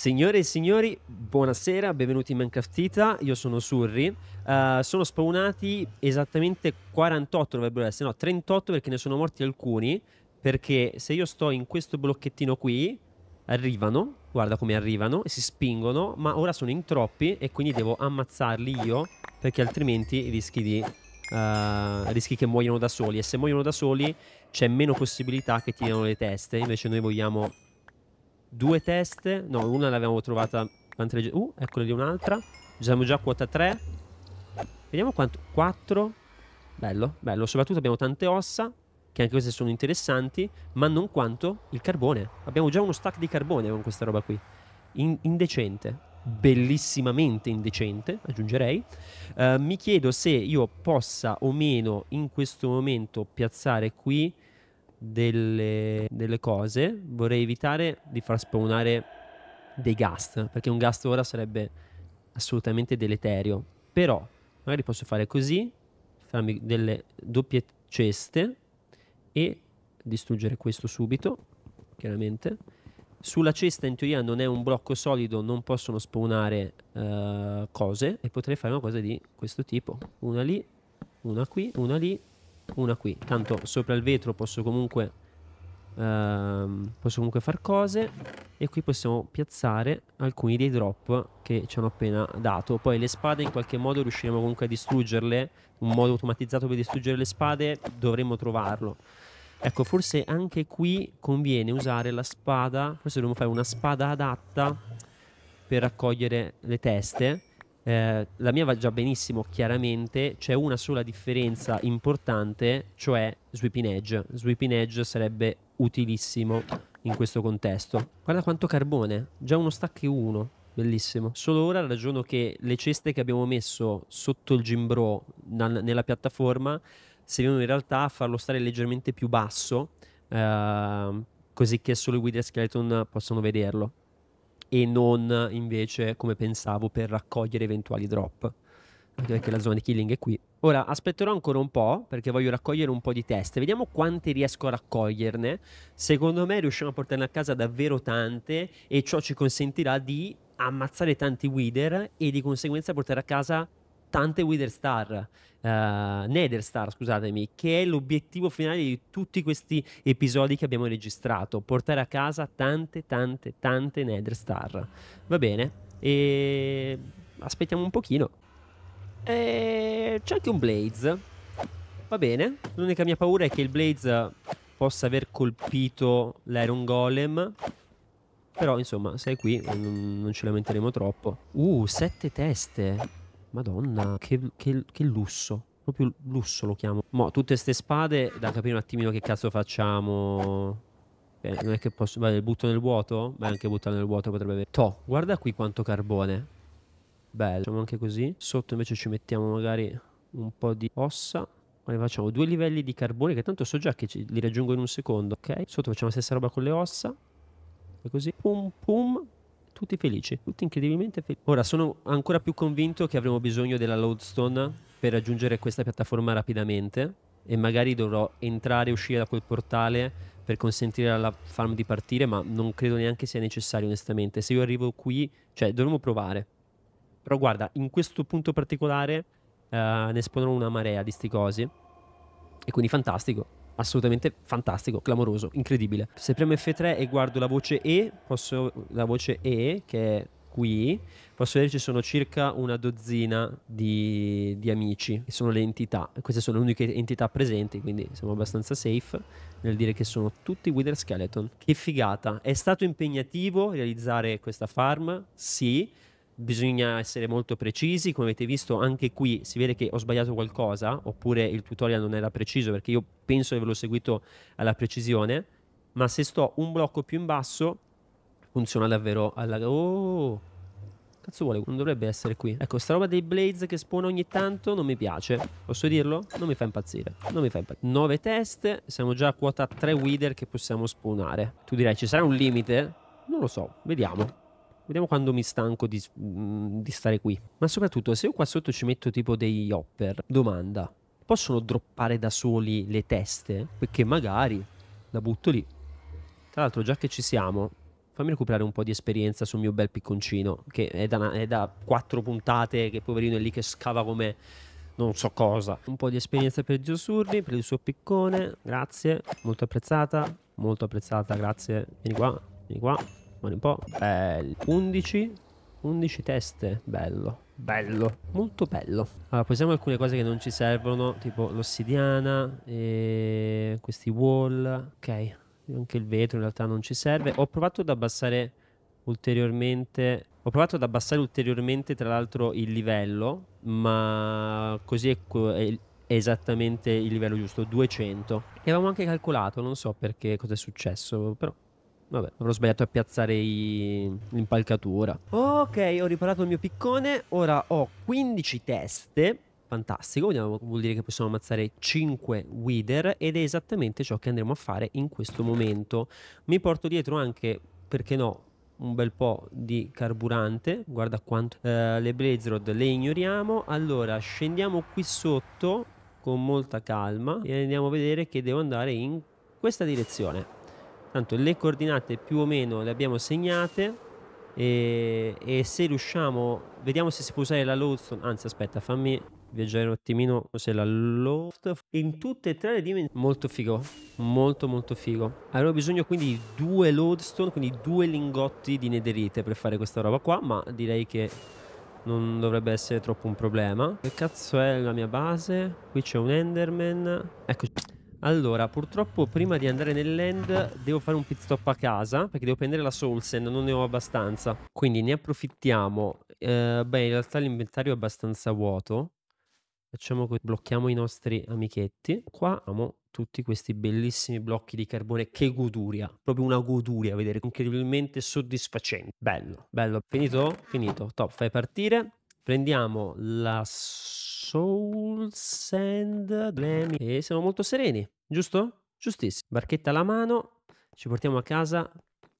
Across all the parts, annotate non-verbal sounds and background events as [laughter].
Signore e signori, buonasera, benvenuti in Mancaftita, io sono Surri. Uh, sono spawnati esattamente 48 dovrebbero essere, no 38 perché ne sono morti alcuni, perché se io sto in questo blocchettino qui, arrivano, guarda come arrivano, e si spingono, ma ora sono in troppi e quindi devo ammazzarli io, perché altrimenti rischi di... Uh, rischi che muoiano da soli e se muoiono da soli c'è meno possibilità che tirano le teste invece noi vogliamo due teste. No, una l'avevamo trovata. Uh, eccola lì un'altra. Usiamo già quota 3. Vediamo quanto. 4. Bello, bello. Soprattutto abbiamo tante ossa, che anche queste sono interessanti, ma non quanto il carbone. Abbiamo già uno stack di carbone con questa roba qui. In indecente. Bellissimamente indecente, aggiungerei. Uh, mi chiedo se io possa o meno in questo momento piazzare qui delle, delle cose, vorrei evitare di far spawnare dei ghast, perché un ghast ora sarebbe assolutamente deleterio. Però magari posso fare così, farmi delle doppie ceste e distruggere questo subito, chiaramente. Sulla cesta in teoria non è un blocco solido, non possono spawnare uh, cose e potrei fare una cosa di questo tipo. Una lì, una qui, una lì una qui. Tanto sopra il vetro posso comunque, ehm, posso comunque far cose. E qui possiamo piazzare alcuni dei drop che ci hanno appena dato. Poi le spade in qualche modo riusciremo comunque a distruggerle. Un modo automatizzato per distruggere le spade dovremmo trovarlo. Ecco, forse anche qui conviene usare la spada. Forse dobbiamo fare una spada adatta per raccogliere le teste. Eh, la mia va già benissimo, chiaramente. C'è una sola differenza importante, cioè Sweeping Edge. Sweeping Edge sarebbe utilissimo in questo contesto. Guarda quanto carbone, già uno stack 1. Bellissimo. Solo ora ragiono che le ceste che abbiamo messo sotto il gimbro nella piattaforma servivano in realtà a farlo stare leggermente più basso, eh, così che solo i Wither Skeleton possano vederlo e non invece come pensavo per raccogliere eventuali drop. Anche perché la zona di killing è qui. Ora aspetterò ancora un po' perché voglio raccogliere un po' di teste. Vediamo quante riesco a raccoglierne. Secondo me riusciamo a portarne a casa davvero tante e ciò ci consentirà di ammazzare tanti Wither e di conseguenza portare a casa tante Witherstar. Uh, eh, Nederstar, scusatemi, che è l'obiettivo finale di tutti questi episodi che abbiamo registrato, portare a casa tante, tante, tante Nederstar. Va bene, e aspettiamo un pochino. E... C'è anche un Blaze, va bene, l'unica mia paura è che il Blaze possa aver colpito l'Iron Golem. Però insomma, sei qui, non, non ce lamenteremo troppo. Uh, sette teste. Madonna, che, che, che lusso. Proprio lusso lo chiamo. Mo, tutte ste spade, da capire un attimino che cazzo facciamo. Eh, non è che posso... Beh, butto nel vuoto? Beh, anche buttare nel vuoto potrebbe avere... Toh, guarda qui quanto carbone. Bello. Facciamo anche così. Sotto invece ci mettiamo magari un po' di ossa. Ma ne facciamo due livelli di carbone, che tanto so già che li raggiungo in un secondo, ok? Sotto facciamo la stessa roba con le ossa. E così. Pum, pum tutti felici, tutti incredibilmente felici. Ora sono ancora più convinto che avremo bisogno della Lodestone per raggiungere questa piattaforma rapidamente e magari dovrò entrare e uscire da quel portale per consentire alla farm di partire, ma non credo neanche sia necessario onestamente. Se io arrivo qui, cioè dovremmo provare. Però guarda, in questo punto particolare uh, ne esponono una marea di sti cosi. E quindi fantastico assolutamente fantastico, clamoroso, incredibile. Se premo F3 e guardo la voce E, posso, la voce E che è qui, posso vedere ci sono circa una dozzina di, di amici, che sono le entità, queste sono le uniche entità presenti, quindi siamo abbastanza safe nel dire che sono tutti Wither Skeleton. Che figata, è stato impegnativo realizzare questa farm? Sì bisogna essere molto precisi, come avete visto anche qui si vede che ho sbagliato qualcosa oppure il tutorial non era preciso perché io penso di averlo seguito alla precisione, ma se sto un blocco più in basso funziona davvero alla... Oh! Cazzo vuole, non dovrebbe essere qui. Ecco, sta roba dei blaze che spona ogni tanto non mi piace. Posso dirlo? Non mi fa impazzire. Non mi fa impazzire. 9 test, siamo già a quota 3 wither che possiamo spawnare. Tu direi ci sarà un limite? Non lo so, vediamo. Vediamo quando mi stanco di, mm, di stare qui. Ma soprattutto, se io qua sotto ci metto tipo dei hopper, domanda, possono droppare da soli le teste? Perché magari la butto lì. Tra l'altro, già che ci siamo, fammi recuperare un po' di esperienza sul mio bel picconcino, che è da, è da quattro puntate, che poverino è lì che scava come non so cosa. Un po' di esperienza per Giosurri, per il suo piccone, grazie, molto apprezzata, molto apprezzata, grazie. Vieni qua, vieni qua. Guarda un po'. Bello. 11. 11 teste. Bello. Bello. Molto bello. Allora, posiamo alcune cose che non ci servono, tipo l'ossidiana e eh, questi wall. Ok. Anche il vetro in realtà non ci serve. Ho provato ad abbassare ulteriormente ho provato ad abbassare ulteriormente tra l'altro il livello ma così è, è, esattamente il livello giusto 200 e avevamo anche calcolato non so perché cosa è successo però Vabbè, avrò sbagliato a piazzare i... l'impalcatura. Ok, ho riparato il mio piccone. Ora ho 15 teste. Fantastico, vuol dire che possiamo ammazzare 5 Wither ed è esattamente ciò che andremo a fare in questo momento. Mi porto dietro anche, perché no, un bel po' di carburante. Guarda quanto... Eh, le Blazerod le ignoriamo. Allora, scendiamo qui sotto con molta calma e andiamo a vedere che devo andare in questa direzione. Tanto le coordinate più o meno le abbiamo segnate e, e se riusciamo, vediamo se si può usare la loadstone, anzi aspetta fammi viaggiare un attimino se la loft in tutte e tre le dimensioni molto figo molto molto figo avrò bisogno quindi di due lodestone quindi due lingotti di nederite per fare questa roba qua ma direi che non dovrebbe essere troppo un problema che cazzo è la mia base qui c'è un enderman eccoci allora, purtroppo prima di andare nell'end devo fare un pit stop a casa perché devo prendere la Soulsen, non ne ho abbastanza. Quindi ne approfittiamo. Eh, beh, in realtà l'inventario è abbastanza vuoto. Facciamo così, blocchiamo i nostri amichetti. Qua abbiamo tutti questi bellissimi blocchi di carbone. Che goduria, proprio una goduria vedere, incredibilmente soddisfacente. Bello, bello. Finito? Finito. Top, fai partire. Prendiamo la Soulsen Soul Sand Glammy. E siamo molto sereni, giusto? Giustissimo. Barchetta alla mano, ci portiamo a casa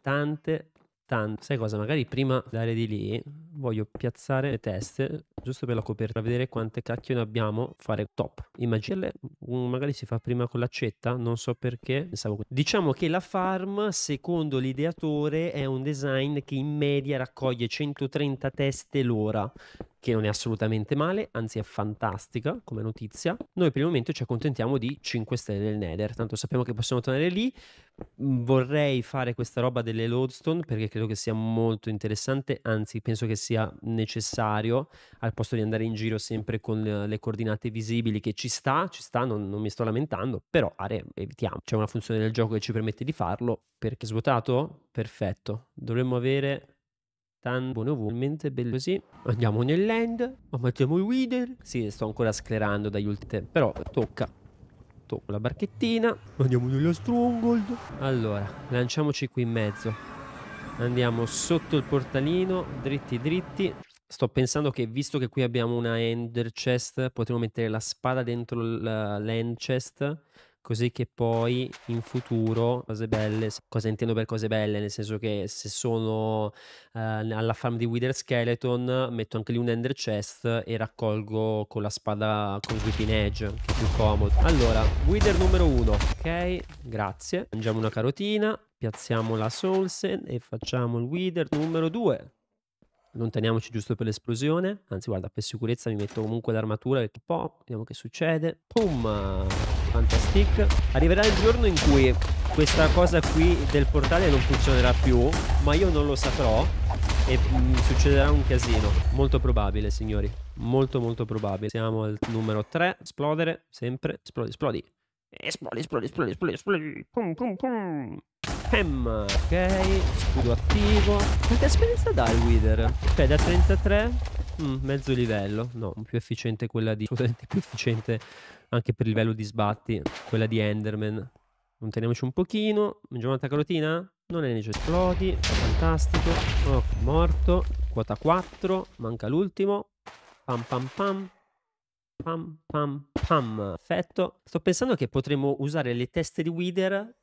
tante, tante. Sai cosa? Magari prima dare di lì voglio piazzare le teste giusto per la copertura, vedere quante cacchio ne abbiamo, fare top. Immaginarle, mm, magari si fa prima con l'accetta, non so perché. Pensavo... Diciamo che la farm, secondo l'ideatore, è un design che in media raccoglie 130 teste l'ora che non è assolutamente male, anzi è fantastica come notizia. Noi per il momento ci accontentiamo di 5 stelle del Nether, tanto sappiamo che possiamo tornare lì. Mm, vorrei fare questa roba delle lodestone perché credo che sia molto interessante, anzi penso che sia sia necessario, al posto di andare in giro sempre con le, coordinate visibili, che ci sta, ci sta, non, non mi sto lamentando, però are, evitiamo. C'è una funzione del gioco che ci permette di farlo, perché svuotato? Perfetto. Dovremmo avere tan buono ovviamente bello così. Andiamo nell'end, ma mettiamo il Wither. Sì, sto ancora sclerando dagli ultimi, però tocca la barchettina. Andiamo nella stronghold. Allora, lanciamoci qui in mezzo. Andiamo sotto il portalino, dritti dritti. Sto pensando che visto che qui abbiamo una ender chest, potremmo mettere la spada dentro l'end chest, così che poi in futuro cose belle, cosa intendo per cose belle, nel senso che se sono eh, alla farm di Wither Skeleton metto anche lì un ender chest e raccolgo con la spada con Whipping Edge, che è più comodo. Allora, Wither numero 1, ok, grazie. Mangiamo una carotina, Piazziamo la Soulsen e facciamo il Wither numero 2. Non teniamoci giusto per l'esplosione. Anzi, guarda, per sicurezza mi metto comunque l'armatura perché po', vediamo che succede. Pum! Fantastic. Arriverà il giorno in cui questa cosa qui del portale non funzionerà più, ma io non lo saprò e mm, succederà un casino. Molto probabile, signori. Molto, molto probabile. Siamo al numero 3. Esplodere, sempre. Esplodi, esplodi. Esplodi, esplodi, esplodi, esplodi, esplodi. Pum, pum, pum. Ehm, ok, scudo attivo. Quanta esperienza dà il Wither? Ok, da 33. Mm, mezzo livello. No, più efficiente quella di... Assolutamente [laughs] più efficiente anche per il livello di sbatti. Quella di Enderman. Monteniamoci un pochino. Mangiamo un'altra carotina? Non è necessario. Esplodi. Fantastico. Ok, oh, morto. Quota 4. Manca l'ultimo. Pam pam pam. Pam pam pam. Perfetto. Sto pensando che potremmo usare le teste di Wither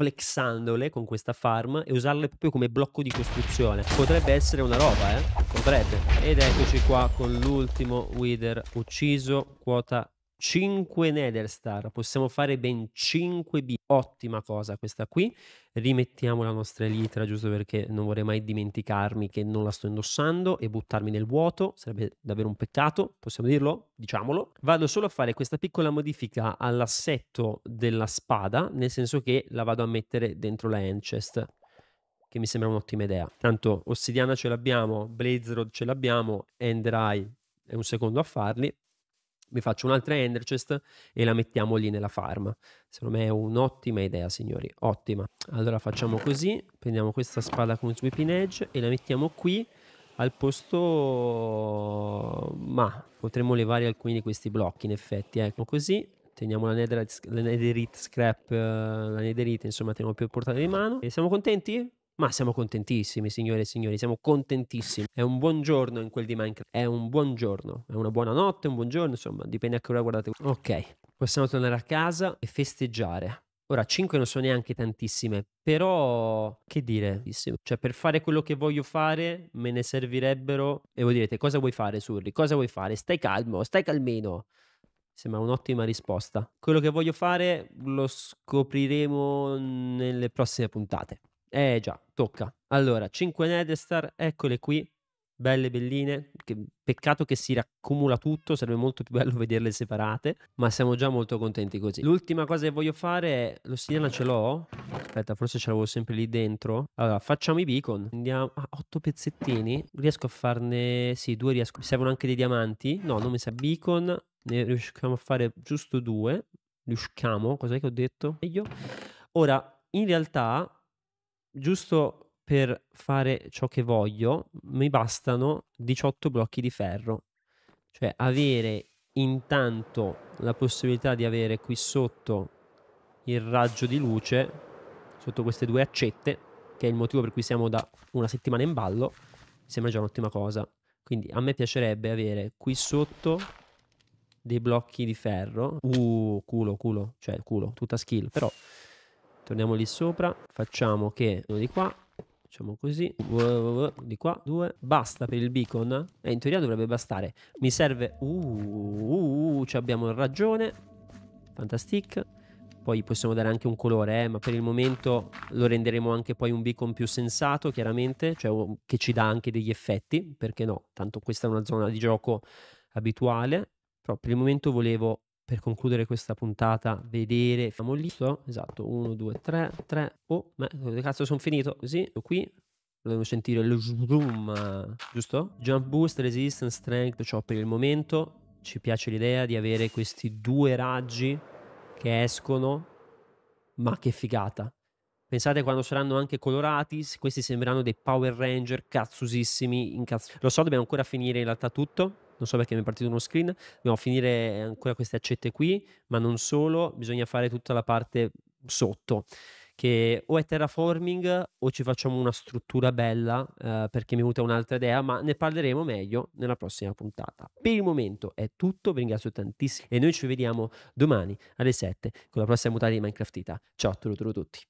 flexandole con questa farm e usarle proprio come blocco di costruzione. Potrebbe essere una roba, eh? Potrebbe. Ed eccoci qua con l'ultimo Wither ucciso, quota 5 Nether possiamo fare ben 5 B. Ottima cosa questa qui. Rimettiamo la nostra elitra giusto perché non vorrei mai dimenticarmi che non la sto indossando e buttarmi nel vuoto, sarebbe davvero un peccato, possiamo dirlo? Diciamolo. Vado solo a fare questa piccola modifica all'assetto della spada, nel senso che la vado a mettere dentro la hand che mi sembra un'ottima idea. Tanto ossidiana ce l'abbiamo, Blazerod ce l'abbiamo, End Eye è un secondo a farli, mi faccio un'altra ender chest e la mettiamo lì nella farm. Secondo me è un'ottima idea, signori, ottima. Allora facciamo così, prendiamo questa spada con sweeping edge e la mettiamo qui al posto... ma potremmo levare alcuni di questi blocchi in effetti, ecco così. Teniamo la netherite, la netherite scrap, eh, la netherite insomma teniamo più al portata di mano. E siamo contenti? Ma siamo contentissimi, signore e signori, siamo contentissimi. È un buon giorno in quel di Minecraft. È un buon giorno, è una buona notte, un buon giorno, insomma, dipende a che ora guardate. Ok, possiamo tornare a casa e festeggiare. Ora, 5 non sono neanche tantissime, però che dire, cioè per fare quello che voglio fare me ne servirebbero, e voi direte cosa vuoi fare Surri, cosa vuoi fare? Stai calmo, stai calmino. Sembra un'ottima risposta. Quello che voglio fare lo scopriremo nelle prossime puntate. Eh già, tocca. Allora, 5 Nedestar, eccole qui, belle belline. Che, peccato che si raccumula tutto, sarebbe molto più bello [laughs] vederle separate, ma siamo già molto contenti così. L'ultima cosa che voglio fare è l'ossiliana ce l'ho. Aspetta, forse ce l'avevo sempre lì dentro. Allora, facciamo i beacon. Andiamo ah, 8 pezzettini. Riesco a farne sì, due riesco. Mi servono anche dei diamanti. No, non mi sa beacon. Ne riusciamo a fare giusto due. Riusciamo, cos'è che ho detto? Meglio. Ora, in realtà giusto per fare ciò che voglio, mi bastano 18 blocchi di ferro. Cioè avere intanto la possibilità di avere qui sotto il raggio di luce, sotto queste due accette, che è il motivo per cui siamo da una settimana in ballo, mi sembra già un'ottima cosa. Quindi a me piacerebbe avere qui sotto dei blocchi di ferro. Uh, culo, culo, cioè culo, tutta skill, però torniamo lì sopra, facciamo che uno di qua, facciamo così, di qua, due, basta per il beacon, eh, in teoria dovrebbe bastare, mi serve, uh, uh, uh, abbiamo ragione, fantastic, poi possiamo dare anche un colore, eh, ma per il momento lo renderemo anche poi un beacon più sensato, chiaramente, cioè oh, che ci dà anche degli effetti, perché no, tanto questa è una zona di gioco abituale, però per il momento volevo per concludere questa puntata, vedere, siamo lì, esatto, 1, 2, 3, 3, oh, ma dove cazzo sono finito? Così, ecco qui, Dobbiamo sentire lo zoom, giusto? Jump boost, resistance, strength, ciò per il momento. Ci piace l'idea di avere questi due raggi che escono, ma che figata. Pensate quando saranno anche colorati, questi sembreranno dei Power Ranger cazzosissimi. Incazz- Lo so, dobbiamo ancora finire in realtà tutto, non so perché mi è partito uno screen, dobbiamo finire ancora queste accette qui, ma non solo, bisogna fare tutta la parte sotto che o è terraforming o ci facciamo una struttura bella eh, perché mi è venuta un'altra idea, ma ne parleremo meglio nella prossima puntata. Per il momento è tutto, vi ringrazio tantissimo e noi ci vediamo domani alle 7 con la prossima puntata di Minecraftita. Ciao a tutti.